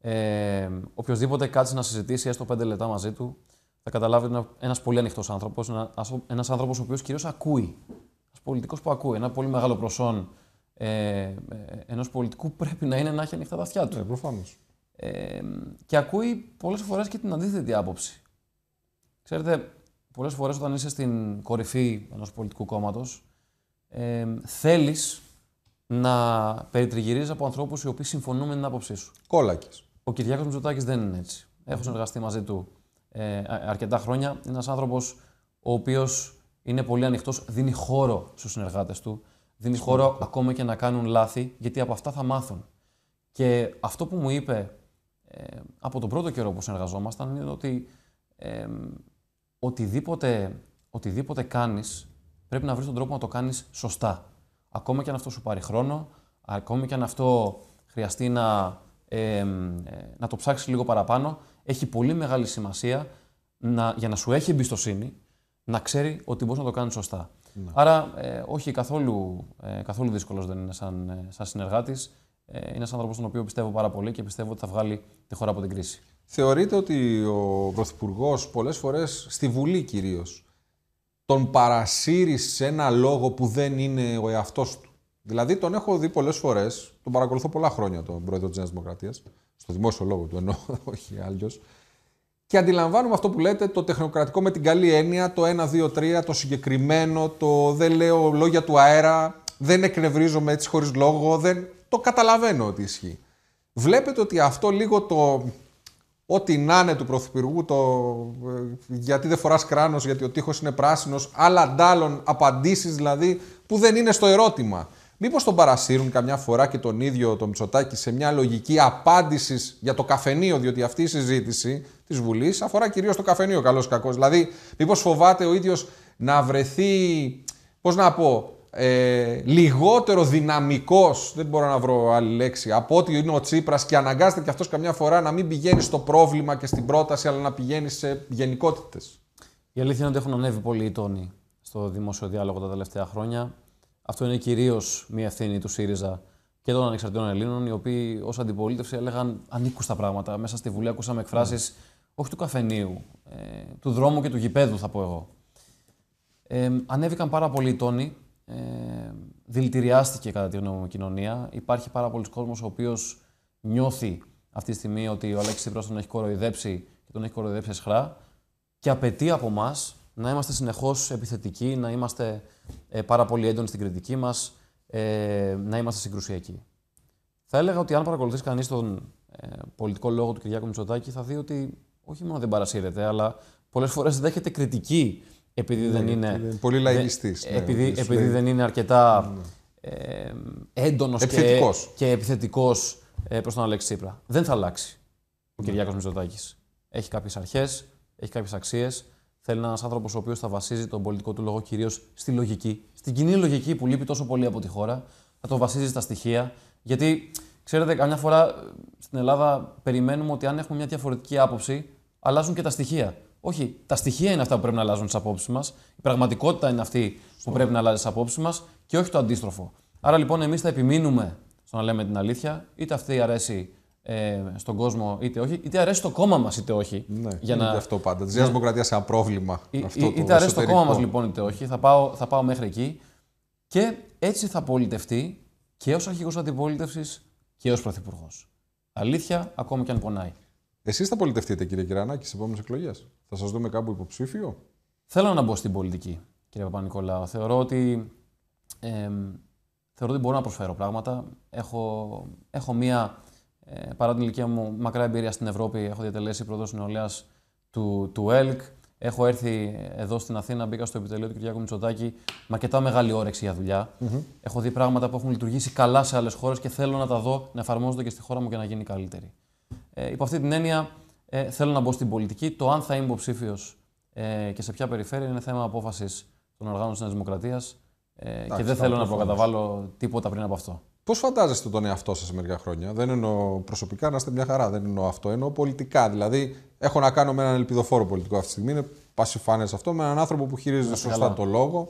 Ε, οποιοςδήποτε κάτσει να συζητήσει έστω πέντε λεπτά μαζί του, θα καταλάβει ότι είναι ένας πολύ ανοιχτός άνθρωπος, ένας άνθρωπος ο οποίος κυρίως ακούει. Ένας πολιτικός που ακούει, ένα πολύ μεγάλο προσόν ε, ε ενός πολιτικού πρέπει να είναι να έχει ανοιχτά τα αυτιά του. Ε, προφανώς. Ε, και ακούει πολλές φορές και την αντίθετη άποψη. Ξέρετε, πολλές φορές όταν είσαι στην κορυφή ενός πολιτικού κόμματος, ε, θέλεις να περιτριγυρίζεις από ανθρώπους οι οποίοι συμφωνούν με την άποψή σου. Κόλακες. Ο Κυριάκος Μητσοτάκης δεν είναι έτσι. Έχω συνεργαστεί μαζί του ε, αρκετά χρόνια. Είναι ένας άνθρωπος ο οποίος είναι πολύ ανοιχτός, δίνει χώρο στους συνεργάτες του. Δίνει χώρο ακόμα και να κάνουν λάθη, γιατί από αυτά θα μάθουν. Και αυτό που μου είπε ε, από τον πρώτο καιρό που συνεργαζόμασταν είναι ότι ε, οτιδήποτε, οτιδήποτε κάνεις πρέπει να βρεις τον τρόπο να το κάνεις σωστά. Ακόμα και αν αυτό σου πάρει χρόνο, ακόμα και αν αυτό χρειαστεί να, ε, να το ψάξεις λίγο παραπάνω, έχει πολύ μεγάλη σημασία να, για να σου έχει εμπιστοσύνη να ξέρει ότι μπορείς να το κάνεις σωστά. Ναι. Άρα, ε, όχι καθόλου, καθόλου δύσκολος δεν είναι σαν, σαν συνεργάτης είναι ένας άνθρωπος στον οποίο πιστεύω πάρα πολύ και πιστεύω ότι θα βγάλει τη χώρα από την κρίση. Θεωρείτε ότι ο Πρωθυπουργός πολλές φορές, στη Βουλή κυρίως, τον παρασύρει σε ένα λόγο που δεν είναι ο εαυτός του. Δηλαδή τον έχω δει πολλές φορές, τον παρακολουθώ πολλά χρόνια τον πρόεδρο της Νέας Δημοκρατίας, στο δημόσιο λόγο του εννοώ, *laughs* όχι άλλο. Και αντιλαμβάνομαι αυτό που λέτε, το τεχνοκρατικό με την καλή έννοια, το 1, 2, 3, το συγκεκριμένο, το δεν λέω λόγια του αέρα, δεν εκνευρίζομαι έτσι χωρίς λόγο, δεν το καταλαβαίνω ότι ισχύει. Βλέπετε ότι αυτό λίγο το ό,τι να είναι του Πρωθυπουργού, το ε, γιατί δεν φοράς κράνος, γιατί ο τείχος είναι πράσινος, άλλα αντάλλων απαντήσεις δηλαδή που δεν είναι στο ερώτημα. Μήπως τον παρασύρουν καμιά φορά και τον ίδιο τον Μητσοτάκη σε μια λογική απάντησης για το καφενείο, διότι αυτή η συζήτηση της Βουλής αφορά κυρίως το καφενείο, καλός κακός. Δηλαδή, μήπως φοβάται ο ίδιος να βρεθεί, πώς να πω, ε, λιγότερο δυναμικός, δεν μπορώ να βρω άλλη λέξη, από ότι είναι ο Τσίπρας και αναγκάζεται και αυτός καμιά φορά να μην πηγαίνει στο πρόβλημα και στην πρόταση, αλλά να πηγαίνει σε γενικότητες. Η αλήθεια είναι ότι έχουν ανέβει πολύ οι τόνοι στο δημόσιο διάλογο τα τελευταία χρόνια. Αυτό είναι κυρίως μια ευθύνη του ΣΥΡΙΖΑ και των ανεξαρτητών Ελλήνων, οι οποίοι ως αντιπολίτευση έλεγαν ανήκουν στα πράγματα. Μέσα στη Βουλή ακούσαμε εκφράσεις mm. όχι του καφενείου, ε, του δρόμου και του γηπέδου, θα πω εγώ. Ε, ανέβηκαν πάρα πολύ οι τόνοι ε, δηλητηριάστηκε κατά τη γνώμη μου κοινωνία. Υπάρχει πάρα πολλοί κόσμος ο οποίος νιώθει αυτή τη στιγμή ότι ο Αλέξης Τσίπρας τον έχει κοροϊδέψει και τον έχει κοροϊδέψει εσχρά και απαιτεί από εμά να είμαστε συνεχώς επιθετικοί, να είμαστε ε, πάρα πολύ έντονοι στην κριτική μας, ε, να είμαστε συγκρουσιακοί. Θα έλεγα ότι αν παρακολουθείς κανείς τον ε, πολιτικό λόγο του Κυριάκου Μητσοτάκη θα δει ότι όχι μόνο δεν παρασύρεται, αλλά πολλές φορές δέχεται κριτική επειδή ναι, δεν ναι, είναι. Πολύ ναι, Επειδή, επειδή δεν είναι αρκετά ε, έντονος και, και επιθετικός ε, προς τον Αλέξη Τσίπρα. Δεν θα αλλάξει ο ναι. Κυριάκος Μητσοτάκης. Έχει κάποιες αρχές, έχει κάποιες αξίες. Θέλει ένας άνθρωπος ο οποίος θα βασίζει τον πολιτικό του λόγο κυρίως στη λογική. Στην κοινή λογική που λείπει τόσο πολύ από τη χώρα. Θα το βασίζει στα στοιχεία. Γιατί ξέρετε, καμιά φορά ε, στην Ελλάδα περιμένουμε ότι αν έχουμε μια διαφορετική άποψη, αλλάζουν και τα στοιχεία. Όχι, τα στοιχεία είναι αυτά που πρέπει να αλλάζουν τις απόψεις μας. Η πραγματικότητα είναι αυτή που πρέπει να αλλάζει τις απόψεις μας και όχι το αντίστροφο. Άρα λοιπόν, εμείς θα επιμείνουμε στο να λέμε την αλήθεια, είτε αυτή αρέσει ε, στον κόσμο, είτε όχι, είτε αρέσει το κόμμα μας, είτε όχι. Ναι, για να... αυτό πάντα. Ναι. Της Νέας Δημοκρατίας ένα πρόβλημα. Ε, αυτό είτε αρέσει το κόμμα μας, λοιπόν, είτε όχι. Θα πάω, θα πάω μέχρι εκεί. Και έτσι θα πολιτευτεί και ως αρχηγός αντιπολίτευσης και ως πρωθυπουργός. Αλήθεια, ακόμη και αν πονάει. Εσείς θα πολιτευτείτε, κύριε Κυρανάκη, στις επόμενες εκλογές. Θα σας δούμε κάπου υποψήφιο. Θέλω να μπω στην πολιτική, κύριε Παπα-Νικολάου. Θεωρώ ότι, ε, θεωρώ ότι μπορώ να προσφέρω πράγματα. Έχω, έχω μία, ε, παρά την ηλικία μου, μακρά εμπειρία στην Ευρώπη. Έχω διατελέσει πρόεδρος νεολαίας του, του ΕΛΚ. Έχω έρθει εδώ στην Αθήνα, μπήκα στο επιτελείο του Κυριάκου Μητσοτάκη με αρκετά μεγάλη όρεξη για δουλειά. Έχω δει πράγματα που έχουν λειτουργήσει καλά σε άλλες χώρες και θέλω να τα δω να εφαρμόζονται και στη χώρα μου και να γίνει καλύτερη. Ε, υπό αυτή την έννοια, ε, θέλω να μπω στην πολιτική. Το αν θα είμαι υποψήφιος ε, και σε ποια περιφέρεια είναι θέμα απόφασης των οργάνων της Δημοκρατίας ε, και δεν θέλω να προκαταβάλω τίποτα πριν από αυτό. Πώς φαντάζεστε τον εαυτό σας μερικά χρόνια, Δεν εννοώ προσωπικά να είστε μια χαρά, δεν εννοώ αυτό. Εννοώ πολιτικά. Δηλαδή, έχω να κάνω με έναν ελπιδοφόρο πολιτικό αυτή τη στιγμή. Είναι πασιφάνε αυτό, με έναν άνθρωπο που χειρίζεται σωστά το λόγο,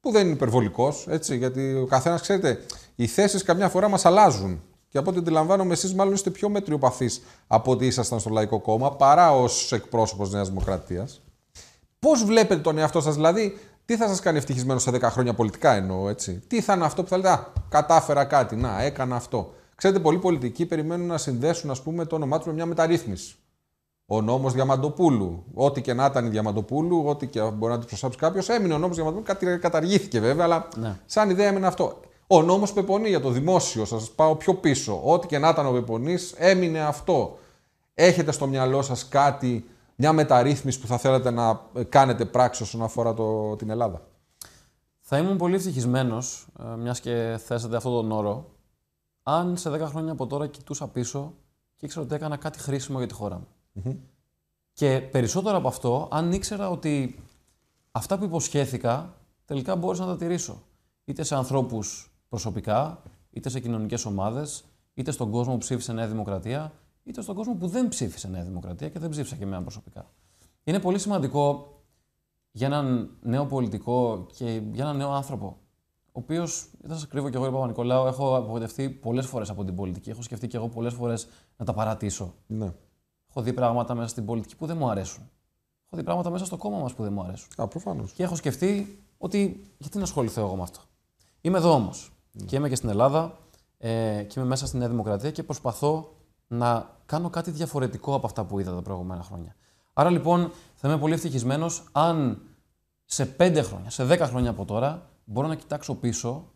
που δεν είναι υπερβολικός, έτσι. Γιατί ο καθένας, ξέρετε, οι θέσεις καμιά φορά μας αλλάζουν. Και από ό,τι αντιλαμβάνομαι, εσείς μάλλον είστε πιο μετριοπαθείς από ότι ήσασταν στο Λαϊκό Κόμμα παρά ως εκπρόσωπος Νέας Δημοκρατίας. Πώς βλέπετε τον εαυτό σας, δηλαδή, τι θα σας κάνει ευτυχισμένο σε 10 χρόνια πολιτικά, εννοώ έτσι. Τι θα είναι αυτό που θα λέτε, Α, κατάφερα κάτι, να, έκανα αυτό. Ξέρετε, πολλοί πολιτικοί περιμένουν να συνδέσουν, ας πούμε, το όνομά τους με μια μεταρρύθμιση. Ο νόμος Διαμαντοπούλου. Ό,τι και να ήταν η Διαμαντοπούλου, ό,τι και μπορεί να την προσάψει κάποιος, έμεινε ο νόμος Διαμαντοπούλου. Κάτι καταργήθηκε βέβαια, αλλά ναι. σαν ιδέα έμεινε αυτό. Ο νόμος πεπονεί για το δημόσιο, σας πάω πιο πίσω. Ό,τι και να ήταν ο πεπονής, έμεινε αυτό. Έχετε στο μυαλό σας κάτι, μια μεταρρύθμιση που θα θέλατε να ε, κάνετε πράξη όσον αφορά το, την Ελλάδα. Θα ήμουν πολύ ευτυχισμένος, ε, μιας και θέσατε αυτόν τον όρο, αν σε 10 χρόνια από τώρα κοιτούσα πίσω και ήξερα ότι έκανα κάτι χρήσιμο για τη χώρα μου. Και περισσότερο από αυτό, αν ήξερα ότι αυτά που υποσχέθηκα τελικά μπόρεσα να τα τηρήσω. Είτε σε ανθρώπους προσωπικά, είτε σε κοινωνικές ομάδες, είτε στον κόσμο που ψήφισε Νέα Δημοκρατία, είτε στον κόσμο που δεν ψήφισε Νέα Δημοκρατία και δεν ψήφισε και εμένα προσωπικά. Είναι πολύ σημαντικό για έναν νέο πολιτικό και για έναν νέο άνθρωπο, ο οποίος, δεν σας κρύβω και εγώ, είπα Νικολάου, έχω απογοητευτεί πολλές φορές από την πολιτική. Έχω σκεφτεί και εγώ πολλές φορές να τα παρατήσω. Ναι. Έχω δει πράγματα μέσα στην πολιτική που δεν μου αρέσουν. Έχω δει πράγματα μέσα στο κόμμα μας που δεν μου αρέσουν. Α, Και έχω σκεφτεί ότι γιατί να ασχοληθώ εγώ με αυτό. Είμαι εδώ όμως. Και είμαι και στην Ελλάδα ε, και είμαι μέσα στην Νέα Δημοκρατία και προσπαθώ να κάνω κάτι διαφορετικό από αυτά που είδα τα προηγούμενα χρόνια. Άρα λοιπόν θα είμαι πολύ ευτυχισμένος αν σε πέντε χρόνια, σε 10 χρόνια από τώρα, μπορώ να κοιτάξω πίσω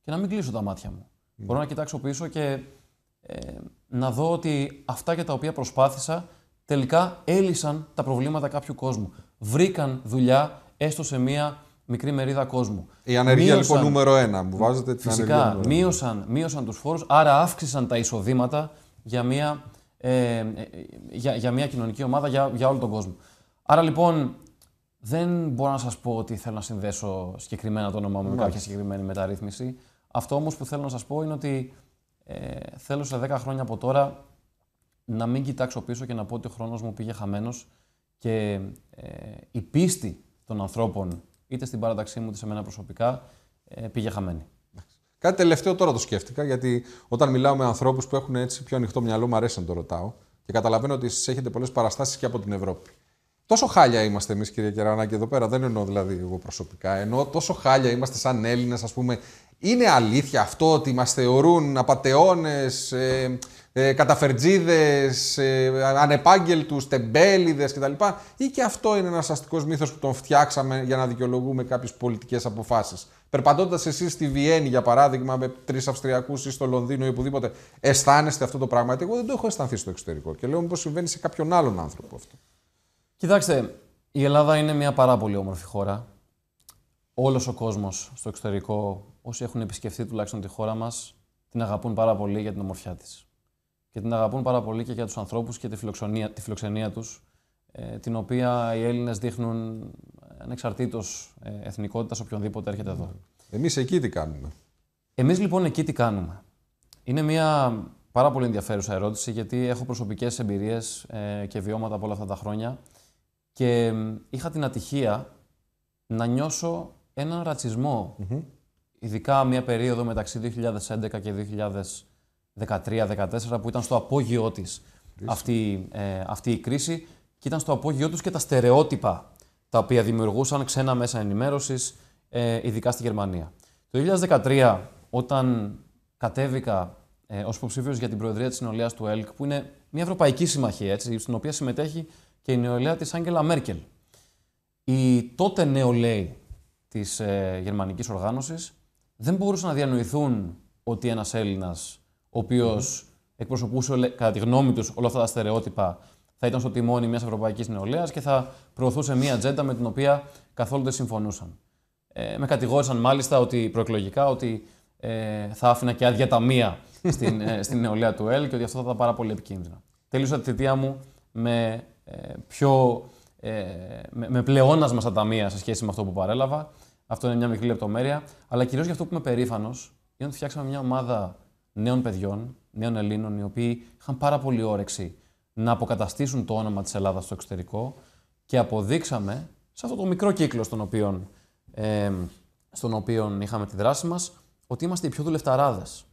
και να μην κλείσω τα μάτια μου. Ναι. Μπορώ να κοιτάξω πίσω και ε, να δω ότι αυτά για τα οποία προσπάθησα τελικά έλυσαν τα προβλήματα κάποιου κόσμου. Βρήκαν δουλειά έστω σε μία μικρή μερίδα κόσμου. Η ανεργία λοιπόν, μείωσαν, λοιπόν νούμερο ένα. Μου βάζετε τη φυσικά, μείωσαν, μείωσαν τους φόρους, άρα αύξησαν τα εισοδήματα για μια, ε, ε, για, για μια κοινωνική ομάδα, για, για όλο τον κόσμο. Άρα λοιπόν δεν μπορώ να σας πω ότι θέλω να συνδέσω συγκεκριμένα το όνομά μου με ναι. κάποια συγκεκριμένη μεταρρύθμιση. Αυτό όμως που θέλω να σας πω είναι ότι ε, θέλω σε 10 χρόνια από τώρα να μην κοιτάξω πίσω και να πω ότι ο χρόνος μου πήγε χαμένος και ε, η πίστη των ανθρώπων είτε στην παράταξή μου είτε σε μένα προσωπικά, ε, πήγε χαμένη. Κάτι τελευταίο τώρα το σκέφτηκα, γιατί όταν μιλάω με ανθρώπους που έχουν έτσι πιο ανοιχτό μυαλό, μου αρέσει να το ρωτάω και καταλαβαίνω ότι εσείς έχετε πολλές παραστάσεις και από την Ευρώπη. Τόσο χάλια είμαστε εμείς, κύριε Κερανάκη, εδώ πέρα. Δεν εννοώ δηλαδή εγώ προσωπικά. Εννοώ τόσο χάλια είμαστε σαν Έλληνες, ας πούμε. Είναι αλήθεια αυτό ότι μας θεωρούν απαταιώνες, ε, ε, καταφερτζίδες, ε, ανεπάγγελτους, τεμπέληδες κτλ. Ή και αυτό είναι ένας αστικός μύθος που τον φτιάξαμε για να δικαιολογούμε κάποιες πολιτικές αποφάσεις. Περπατώντας εσείς στη Βιέννη, για παράδειγμα, με τρεις αυστριακούς ή στο Λονδίνο ή οπουδήποτε, αισθάνεστε αυτό το πράγμα. Εγώ δεν το έχω αισθανθεί στο εξωτερικό και λέω πω συμβαίνει σε κάποιον άλλον άνθρωπο αυτό. Κοιτάξτε, η Ελλάδα είναι μια πάρα πολύ όμορφη χώρα. Όλος ο κόσμος στο εξωτερικό, όσοι έχουν επισκεφθεί τουλάχιστον τη χώρα μας, την αγαπούν πάρα πολύ για την ομορφιά της και την αγαπούν πάρα πολύ και για τους ανθρώπους και τη φιλοξενία, τη φιλοξενία τους, ε, την οποία οι Έλληνες δείχνουν ανεξαρτήτως ε, εθνικότητας οποιονδήποτε έρχεται εδώ. Mm. Εμείς εκεί τι κάνουμε. Εμείς λοιπόν εκεί τι κάνουμε. Είναι μια πάρα πολύ ενδιαφέρουσα ερώτηση γιατί έχω προσωπικές εμπειρίες ε, και βιώματα από όλα αυτά τα χρόνια και είχα την ατυχία να νιώσω έναν ρατσισμό. Mm-hmm. Ειδικά μια περίοδο μεταξύ 2011 και 13-14 που ήταν στο απόγειό της αυτή, ε, αυτή η κρίση και ήταν στο απόγειό τους και τα στερεότυπα τα οποία δημιουργούσαν ξένα μέσα ενημέρωσης, ε, ειδικά στη Γερμανία. Το 2013, όταν κατέβηκα ε, ως υποψήφιος για την Προεδρία της Νεολαία του ΕΛΚ, που είναι μια ευρωπαϊκή συμμαχία, έτσι, στην οποία συμμετέχει και η νεολαία της Άγγελα Μέρκελ. Οι τότε νεολαίοι της ε, γερμανικής οργάνωσης δεν μπορούσαν να διανοηθούν ότι ένας Έλληνας ο οποιο mm εκπροσωπούσε κατά τη γνώμη τους όλα αυτά τα στερεότυπα, θα ήταν στο τιμόνι μιας ευρωπαϊκής νεολαίας και θα προωθούσε μια ατζέντα με την οποία καθόλου δεν συμφωνούσαν. Ε, με κατηγόρησαν μάλιστα ότι προεκλογικά ότι ε, θα άφηνα και άδεια ταμεία *laughs* στην, ε, στην νεολαία του ΕΛ και ότι αυτό θα ήταν πάρα πολύ επικίνδυνο. Τέλειωσα τη θητεία μου με ε, πιο. Ε, με, πλεόνασμα στα ταμεία σε σχέση με αυτό που παρέλαβα. Αυτό είναι μια μικρή λεπτομέρεια. Αλλά κυρίως για αυτό που είμαι περήφανος είναι ότι φτιάξαμε μια ομάδα νέων παιδιών, νέων Ελλήνων, οι οποίοι είχαν πάρα πολύ όρεξη να αποκαταστήσουν το όνομα της Ελλάδας στο εξωτερικό και αποδείξαμε σε αυτό το μικρό κύκλο στον οποίο, ε, στον οποίο είχαμε τη δράση μας ότι είμαστε οι πιο δουλευταράδες,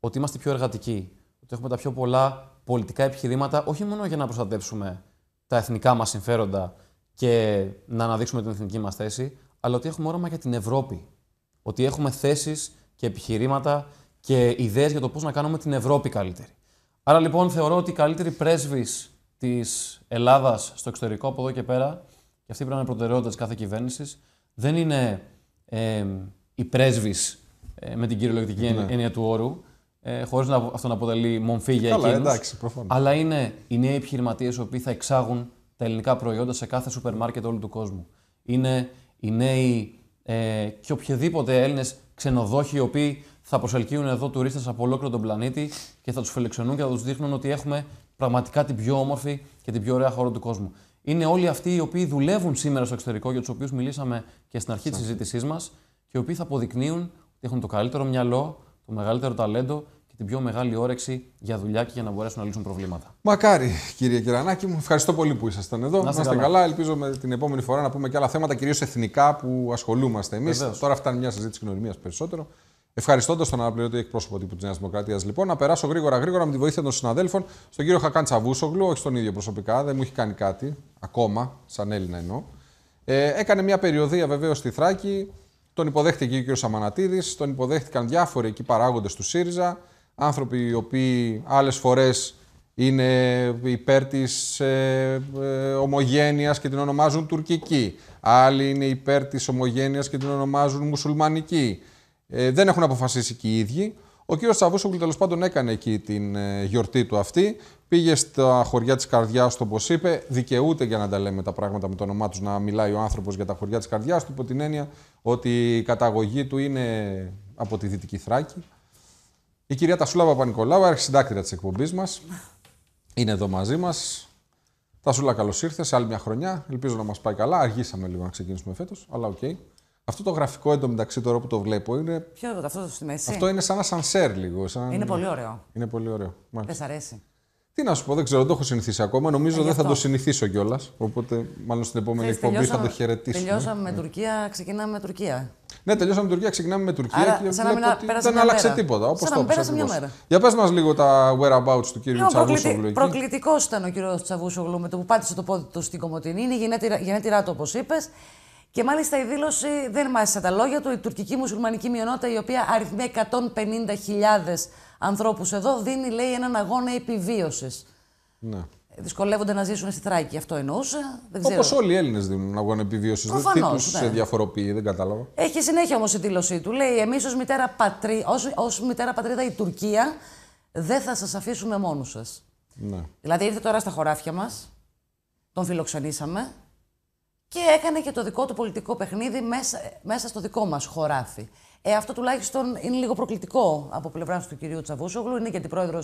ότι είμαστε οι πιο εργατικοί, ότι έχουμε τα πιο πολλά πολιτικά επιχειρήματα όχι μόνο για να προστατέψουμε τα εθνικά μας συμφέροντα και να αναδείξουμε την εθνική μας θέση, αλλά ότι έχουμε όραμα για την Ευρώπη. Ότι έχουμε θέσεις και επιχειρήματα και ιδέες για το πώς να κάνουμε την Ευρώπη καλύτερη. Άρα λοιπόν θεωρώ ότι η καλύτερη πρέσβη της Ελλάδας στο εξωτερικό από εδώ και πέρα, και αυτή πρέπει να είναι προτεραιότητα τη κάθε κυβέρνησης, δεν είναι ε, η πρέσβη με την κυριολεκτική ναι. έννοια του όρου, ε, χωρίς να, αυτό να αποτελεί μομφή για εκείνους, αλλά είναι οι νέοι επιχειρηματίες οι οποίοι θα εξάγουν τα ελληνικά προϊόντα σε κάθε σούπερ μάρκετ όλου του κόσμου. Είναι οι νέοι ε, και οποιοδήποτε Έλληνες ξενοδόχοι οι θα προσελκύουν εδώ τουρίστες από ολόκληρο τον πλανήτη και θα τους φιλεξενούν και θα τους δείχνουν ότι έχουμε πραγματικά την πιο όμορφη και την πιο ωραία χώρα του κόσμου. Είναι όλοι αυτοί οι οποίοι δουλεύουν σήμερα στο εξωτερικό, για τους οποίους μιλήσαμε και στην αρχή της συζήτησής μας, και οι οποίοι θα αποδεικνύουν ότι έχουν το καλύτερο μυαλό, το μεγαλύτερο ταλέντο και την πιο μεγάλη όρεξη για δουλειά και για να μπορέσουν να λύσουν προβλήματα. Μακάρι, κύριε Κυρανάκη, μου ευχαριστώ πολύ που ήσασταν εδώ. Να είστε καλά. Ελπίζω με την επόμενη φορά να πούμε και άλλα θέματα, κυρίως εθνικά που ασχολούμαστε εμείς. Τώρα φτάνει μια συζήτηση κοινωνίας περισσότερο. Ευχαριστώντας τον αναπληρωτή εκπρόσωπο τύπου της Νέας Δημοκρατίας, λοιπόν, να περάσω γρήγορα γρήγορα με τη βοήθεια των συναδέλφων στον κύριο Χακάν Τσαβούσογλου, όχι στον ίδιο προσωπικά, δεν μου έχει κάνει κάτι ακόμα, σαν Έλληνα εννοώ. Ε, έκανε μια περιοδία βεβαίως στη Θράκη, τον υποδέχτηκε και ο κύριος Αμανατίδη, τον υποδέχτηκαν διάφοροι εκεί παράγοντες του ΣΥΡΙΖΑ, άνθρωποι οι οποίοι άλλες φορές είναι υπέρ της ε, ε, ομογένειας και την ονομάζουν τουρκική, άλλοι είναι υπέρ της ομογένειας και την ονομάζουν μουσουλμανική. Ε, δεν έχουν αποφασίσει και οι ίδιοι. Ο κύριος Τσαβούσογλου τέλος πάντων έκανε εκεί την ε, γιορτή του αυτή. Πήγε στα χωριά της καρδιάς του, όπως είπε. Δικαιούται για να τα λέμε τα πράγματα με το όνομά τους να μιλάει ο άνθρωπος για τα χωριά της καρδιάς του, υπό την έννοια ότι η καταγωγή του είναι από τη Δυτική Θράκη. Η κυρία Τασούλα Παπα-Νικολάου, αρχισυντάκτρια της εκπομπής μας, είναι εδώ μαζί μας. Τασούλα, καλώς ήρθες σε άλλη μια χρονιά. Ελπίζω να μας πάει καλά. Αργήσαμε λίγο να ξεκινήσουμε φέτος, αλλά οκ. Okay. Αυτό το γραφικό εντωμεταξύ τώρα που το βλέπω είναι. Ποιο είναι αυτό στη μέση. Αυτό είναι σαν ένα σανσέρ λίγο. Σαν... Είναι πολύ ωραίο. Είναι πολύ ωραίο. Δεν σ' αρέσει. Τι να σου πω, δεν ξέρω, το έχω συνηθίσει ακόμα. Νομίζω ε, δεν θα το συνηθίσω κιόλας. Οπότε, μάλλον στην επόμενη εκπομπή θα το χαιρετήσω. Τελειώσαμε με ναι. Τουρκία, ξεκινάμε με Τουρκία. Ναι, τελειώσαμε με Τουρκία, ξεκινάμε με Τουρκία. Άρα, και σαν να μιλά, δεν άλλαξε μέρα. τίποτα. Όπως το πέρασε μια μέρα. Για πες μας λίγο τα whereabouts του κύριου Τσαβούσογλου. Προκλητικός ήταν ο κύριος Τσαβούσογλου με το που πάτησε το πόδι του στην Κομωτινή. Είναι γενέτειρά του, όπως είπες. Και μάλιστα η δήλωση δεν μάζεσαι τα λόγια του. Η τουρκική μουσουλμανική μειονότητα, η οποία αριθμεί 150.000 ανθρώπους εδώ, δίνει, λέει, έναν αγώνα επιβίωσης. Ναι. Δυσκολεύονται να ζήσουν στη Θράκη. Αυτό εννοούσε. Όπως όλοι οι Έλληνες δίνουν αγώνα επιβίωσης. Δεν ναι. σε διαφοροποιεί, δεν κατάλαβα. Έχει συνέχεια όμως η δήλωσή του. Λέει: Εμείς ως μητέρα, πατρί... ως, μητέρα πατρίδα, η Τουρκία, δεν θα σας αφήσουμε μόνους σας. Ναι. Δηλαδή ήρθε τώρα στα χωράφια μας, τον φιλοξενήσαμε, και έκανε και το δικό του πολιτικό παιχνίδι μέσα, μέσα στο δικό μας χωράφι. Ε, αυτό τουλάχιστον είναι λίγο προκλητικό από πλευράς του κυρίου Τσαβούσογλου. Είναι και αντιπρόεδρος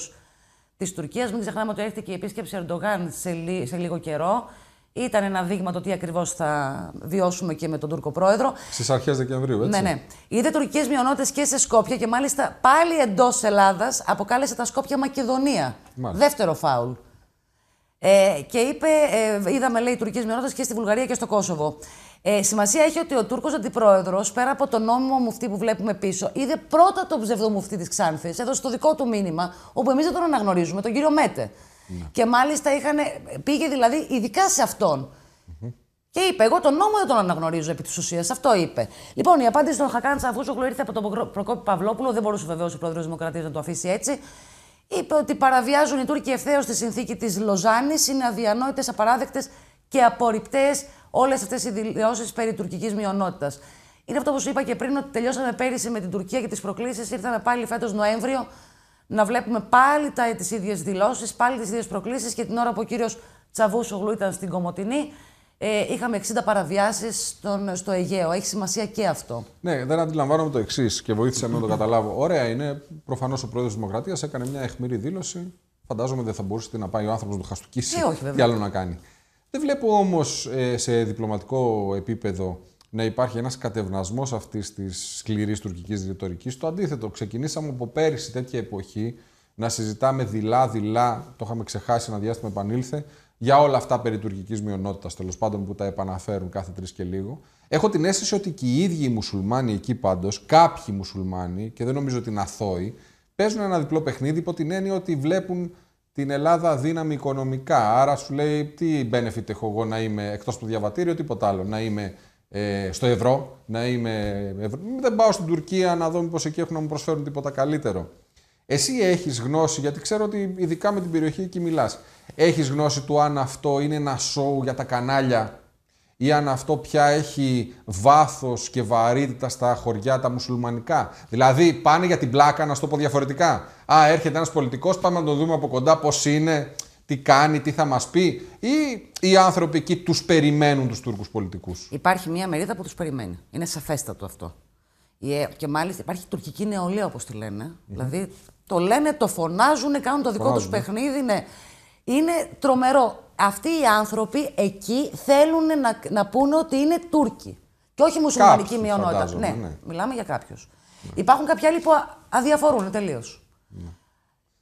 της Τουρκίας. Μην ξεχνάμε ότι έρχεται και η επίσκεψη Ερντογάν σε, σε λίγο καιρό. Ήταν ένα δείγμα το τι ακριβώς θα βιώσουμε και με τον Τούρκο πρόεδρο. Στις αρχές Δεκεμβρίου, έτσι. Ναι, ναι. Είδε τουρκικές μειονότητες και σε Σκόπια και μάλιστα πάλι εντός Ελλάδας αποκάλεσε τα Σκόπια Μακεδονία. Μάλιστα. Δεύτερο φάουλ. Ε, και είπε, ε, είδαμε λέει τουρκικές μειονότητες και στη Βουλγαρία και στο Κόσοβο. Ε, σημασία έχει ότι ο Τούρκος αντιπρόεδρος, πέρα από τον νόμιμο μουφτή που βλέπουμε πίσω, είδε πρώτα τον ψευδομουφτή της Ξάνθης, έδωσε το δικό του μήνυμα, όπου εμείς δεν τον αναγνωρίζουμε, τον κύριο Μέτε. Ναι. Και μάλιστα είχαν, πήγε δηλαδή ειδικά σε αυτον Και είπε: Εγώ τον νόμο δεν τον αναγνωρίζω επί της ουσίας. Αυτό είπε. Λοιπόν, η απάντηση των Χακάντσα, Τσαφούσοκλου ήρθε από τον Προκόπη Παυλόπουλο. Δεν μπορούσε βεβαίως ο πρόεδρος Δημοκρατίας να το αφήσει έτσι είπε ότι παραβιάζουν οι Τούρκοι ευθέως τη συνθήκη της Λοζάνης. Είναι αδιανόητες, απαράδεκτες και απορριπτές όλες αυτές οι δηλώσεις περί τουρκικής μειονότητας. Είναι αυτό που σου είπα και πριν, ότι τελειώσαμε πέρυσι με την Τουρκία και τις προκλήσεις. Ήρθαμε πάλι φέτος Νοέμβριο να βλέπουμε πάλι τις ίδιες δηλώσεις, πάλι τις ίδιες προκλήσεις και την ώρα που ο κύριος Τσαβούσογλου ήταν στην Κομοτινή ε, είχαμε 60 παραβιάσει στο Αιγαίο. Έχει σημασία και αυτό. Ναι, δεν αντιλαμβάνομαι το εξής και βοήθησε να το καταλάβω. Ωραία είναι. Προφανώς ο πρόεδρος της Δημοκρατίας έκανε μια αιχμηρή δήλωση. Φαντάζομαι δεν θα μπορούσε να πάει ο άνθρωπος να το χαστοκίσει. Ε, όχι, βέβαια. Τι άλλο να κάνει. Δεν βλέπω όμως ε, σε διπλωματικό επίπεδο να υπάρχει ένας κατευνασμός αυτής της σκληρής τουρκικής ρητορικής. Το αντίθετο, ξεκινήσαμε από πέρυσι τέτοια εποχή να συζητάμε δειλά-δειλά. Το είχαμε ξεχάσει ένα διάστημα, επανήλθε για όλα αυτά περί τουρκικής μειονότητας, τέλος πάντων που τα επαναφέρουν κάθε τρεις και λίγο. Έχω την αίσθηση ότι και οι ίδιοι οι μουσουλμάνοι εκεί πάντως, κάποιοι μουσουλμάνοι, και δεν νομίζω ότι είναι αθώοι, παίζουν ένα διπλό παιχνίδι υπό την έννοια ότι βλέπουν την Ελλάδα δύναμη οικονομικά. Άρα σου λέει τι benefit έχω εγώ να είμαι εκτός του διαβατήριου, τίποτα άλλο. Να είμαι ε, στο ευρώ, να είμαι. Ευρώ. Δεν πάω στην Τουρκία να δω μήπως εκεί έχουν να μου προσφέρουν τίποτα καλύτερο. Εσύ έχεις γνώση, γιατί ξέρω ότι ειδικά με την περιοχή εκεί μιλάς. Έχεις γνώση του αν αυτό είναι ένα σοου για τα κανάλια ή αν αυτό πια έχει βάθος και βαρύτητα στα χωριά τα μουσουλμανικά. Δηλαδή πάνε για την πλάκα, να στο πω διαφορετικά. Α, έρχεται ένας πολιτικός, πάμε να τον δούμε από κοντά πώς είναι, τι κάνει, τι θα μας πει. Ή οι άνθρωποι εκεί τους περιμένουν τους Τούρκους πολιτικούς. Υπάρχει μια μερίδα που τους περιμένει. Είναι σαφέστατο αυτό. Ε, και μάλιστα υπάρχει τουρκική νεολαία, όπως τη λένε. Δηλαδή το λένε, το φωνάζουν, κάνουν το δικό τους παιχνίδι. Ναι. Είναι τρομερό. Αυτοί οι άνθρωποι εκεί θέλουν να, να πούνε ότι είναι Τούρκοι. Και όχι μουσουλμανική μειονότητα. Ναι, ναι, μιλάμε για κάποιους. Ναι. Υπάρχουν κάποιοι άλλοι που αδιαφορούν τελείως. Ναι.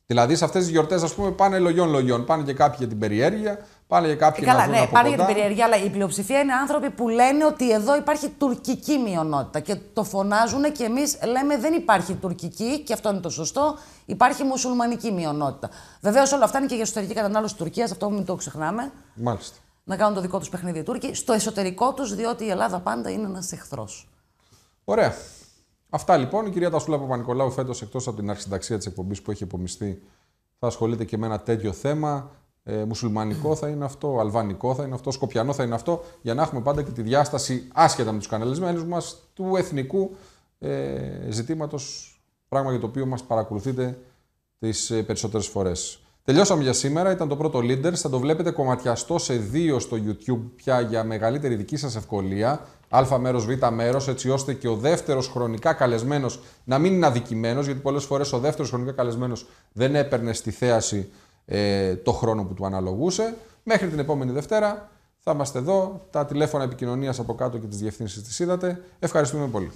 Δηλαδή σε αυτές τις γιορτές, ας πούμε, πάνε λογιών λογιών. Πάνε και κάποιοι για την περιέργεια, Πάνε για ε, Καλά, να ναι, την περιεργία, αλλά η πλειοψηφία είναι άνθρωποι που λένε ότι εδώ υπάρχει τουρκική μειονότητα και το φωνάζουν και εμείς λέμε δεν υπάρχει τουρκική και αυτό είναι το σωστό. Υπάρχει μουσουλμανική μειονότητα. Βεβαίως όλα αυτά είναι και για εσωτερική κατανάλωση Τουρκίας, αυτό μην το ξεχνάμε. Μάλιστα. Να κάνουν το δικό τους παιχνίδι οι Τούρκοι στο εσωτερικό τους, διότι η Ελλάδα πάντα είναι ένας εχθρός. Ωραία. Αυτά λοιπόν. Η κυρία Τασούλα Παπα-Νικολάου φέτος εκτός από την αρχισυνταξία της εκπομπής που έχει υπομιστεί θα ασχολείται και με ένα τέτοιο θέμα ε, μουσουλμανικό θα είναι αυτό, αλβανικό θα είναι αυτό, σκοπιανό θα είναι αυτό, για να έχουμε πάντα και τη διάσταση άσχετα με τους καναλισμένους μας του εθνικού ε, ζητήματος, πράγμα για το οποίο μας παρακολουθείτε τις ε, περισσότερες φορές. Τελειώσαμε για σήμερα, ήταν το πρώτο Leaders, θα το βλέπετε κομματιαστό σε δύο στο YouTube πια για μεγαλύτερη δική σας ευκολία, α μέρος β μέρος έτσι ώστε και ο δεύτερος χρονικά καλεσμένος να μην είναι αδικημένος, γιατί πολλές φορές ο δεύτερος χρονικά καλεσμένος δεν έπαιρνε στη θέαση ε, το χρόνο που του αναλογούσε. Μέχρι την επόμενη Δευτέρα θα είμαστε εδώ. Τα τηλέφωνα επικοινωνίας από κάτω και τις διευθύνσεις τις είδατε. Ευχαριστούμε πολύ.